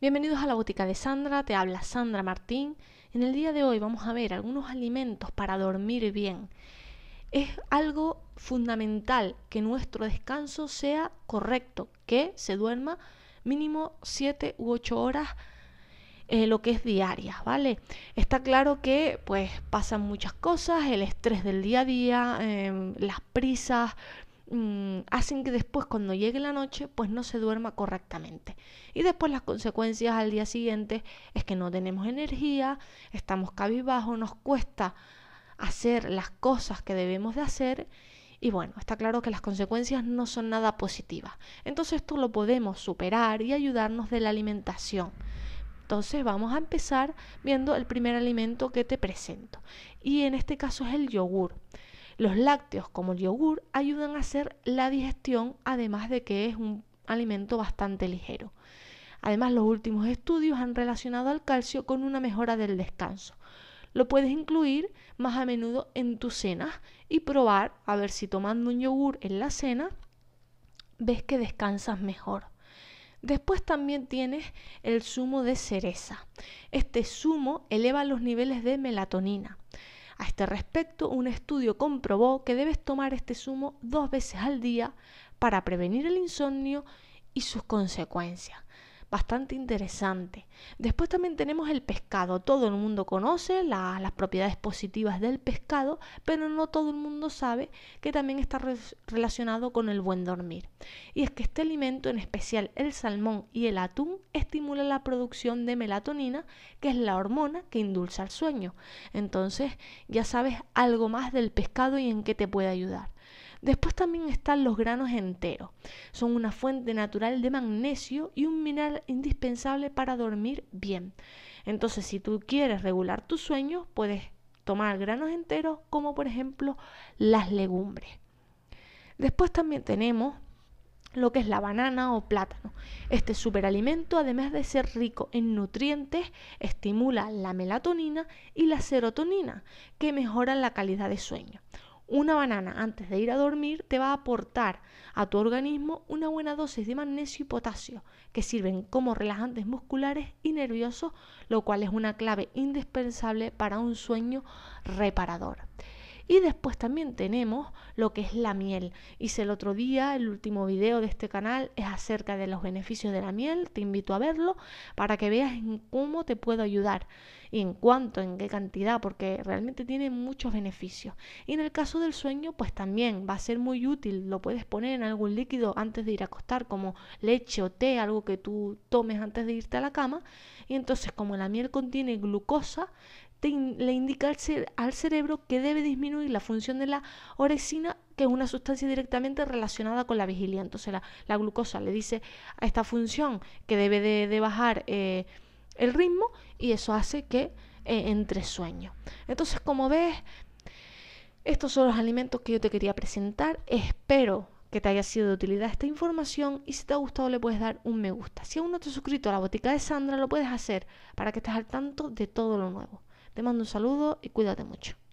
Bienvenidos a la botica de Sandra, te habla Sandra Martín. En el día de hoy vamos a ver algunos alimentos para dormir bien. Es algo fundamental que nuestro descanso sea correcto, que se duerma mínimo 7 u 8 horas eh, lo que es diaria, ¿vale? Está claro que pues pasan muchas cosas, el estrés del día a día, em, las prisas, Mm, hacen que después cuando llegue la noche pues no se duerma correctamente. Y después las consecuencias al día siguiente es que no tenemos energía, estamos cabizbajos, nos cuesta hacer las cosas que debemos de hacer y bueno, está claro que las consecuencias no son nada positivas. Entonces esto lo podemos superar y ayudarnos de la alimentación. Entonces vamos a empezar viendo el primer alimento que te presento. Y en este caso es el yogur. Los lácteos como el yogur ayudan a hacer la digestión, además de que es un alimento bastante ligero. Además, los últimos estudios han relacionado al calcio con una mejora del descanso. Lo puedes incluir más a menudo en tus cenas y probar a ver si tomando un yogur en la cena ves que descansas mejor. Después también tienes el zumo de cereza. Este zumo eleva los niveles de melatonina. A este respecto, un estudio comprobó que debes tomar este zumo dos veces al día para prevenir el insomnio y sus consecuencias bastante interesante. Después también tenemos el pescado. Todo el mundo conoce las propiedades positivas del pescado, pero no todo el mundo sabe que también está relacionado con el buen dormir. Y es que este alimento, en especial el salmón y el atún, estimula la producción de melatonina, que es la hormona que indulza el sueño. Entonces ya sabes algo más del pescado y en qué te puede ayudar. Después también están los granos enteros. Son una fuente natural de magnesio y un mineral indispensable para dormir bien. Entonces, si tú quieres regular tus sueños, puedes tomar granos enteros como por ejemplo las legumbres. Después también tenemos lo que es la banana o plátano. Este superalimento, además de ser rico en nutrientes, estimula la melatonina y la serotonina, que mejoran la calidad de sueño. Una banana antes de ir a dormir te va a aportar a tu organismo una buena dosis de magnesio y potasio, que sirven como relajantes musculares y nerviosos, lo cual es una clave indispensable para un sueño reparador. Y después también tenemos lo que es la miel. Hice el otro día, el último video de este canal es acerca de los beneficios de la miel. Te invito a verlo para que veas en cómo te puedo ayudar y en cuánto, en qué cantidad, porque realmente tiene muchos beneficios. Y en el caso del sueño, pues también va a ser muy útil. Lo puedes poner en algún líquido antes de ir a acostar, como leche o té, algo que tú tomes antes de irte a la cama. Y entonces, como la miel contiene glucosa, le indica al cerebro que debe disminuir y la función de la orexina, que es una sustancia directamente relacionada con la vigilia. Entonces la, glucosa le dice a esta función que debe de, bajar eh, el ritmo y eso hace que eh, entre sueño. Entonces, como ves, estos son los alimentos que yo te quería presentar. Espero que te haya sido de utilidad esta información y si te ha gustado le puedes dar un me gusta. Si aún no te has suscrito a la botica de Sandra, lo puedes hacer para que estés al tanto de todo lo nuevo. Te mando un saludo y cuídate mucho.